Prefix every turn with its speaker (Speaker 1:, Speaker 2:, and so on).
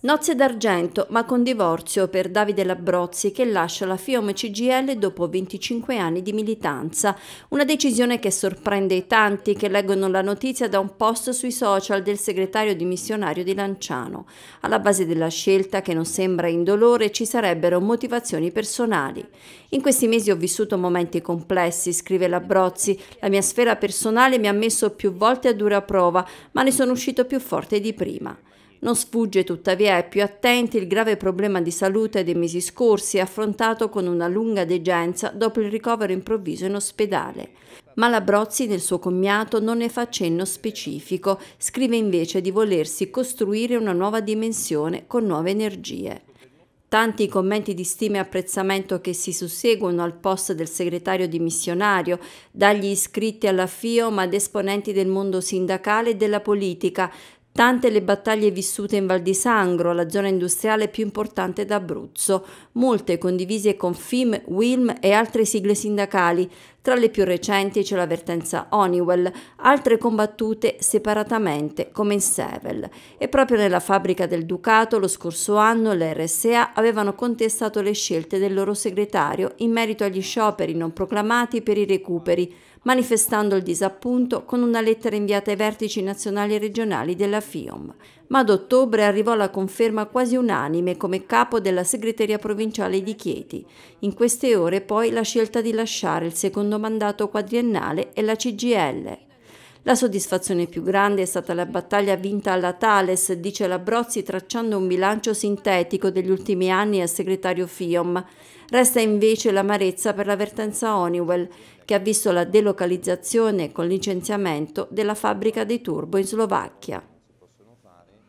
Speaker 1: Nozze d'argento, ma con divorzio per Davide Labrozzi che lascia la Fiume CGL dopo 25 anni di militanza. Una decisione che sorprende i tanti che leggono la notizia da un post sui social del segretario dimissionario di Lanciano. Alla base della scelta, che non sembra indolore, ci sarebbero motivazioni personali. In questi mesi ho vissuto momenti complessi, scrive Labrozzi. La mia sfera personale mi ha messo più volte a dura prova, ma ne sono uscito più forte di prima. Non sfugge tuttavia ai più attenti il grave problema di salute dei mesi scorsi, affrontato con una lunga degenza dopo il ricovero improvviso in ospedale. Ma Labrozzi nel suo commiato non ne fa cenno specifico, scrive invece di volersi costruire una nuova dimensione con nuove energie. Tanti i commenti di stima e apprezzamento che si susseguono al post del segretario dimissionario, dagli iscritti alla FIOM ad esponenti del mondo sindacale e della politica, Tante le battaglie vissute in Val di Sangro, la zona industriale più importante d'Abruzzo, molte condivise con FIM, WILM e altre sigle sindacali, tra le più recenti c'è l'avvertenza Honeywell, altre combattute separatamente come in Sevel. E proprio nella fabbrica del Ducato lo scorso anno le RSA avevano contestato le scelte del loro segretario in merito agli scioperi non proclamati per i recuperi, manifestando il disappunto con una lettera inviata ai vertici nazionali e regionali della FIOM ma ad ottobre arrivò la conferma quasi unanime come capo della segreteria provinciale di Chieti. In queste ore poi la scelta di lasciare il secondo mandato quadriennale e la CGL. La soddisfazione più grande è stata la battaglia vinta alla Thales, dice Labrozzi tracciando un bilancio sintetico degli ultimi anni al segretario FIOM. Resta invece l'amarezza per l'avvertenza Honeywell, che ha visto la delocalizzazione con licenziamento della fabbrica dei turbo in Slovacchia. ပါတယ်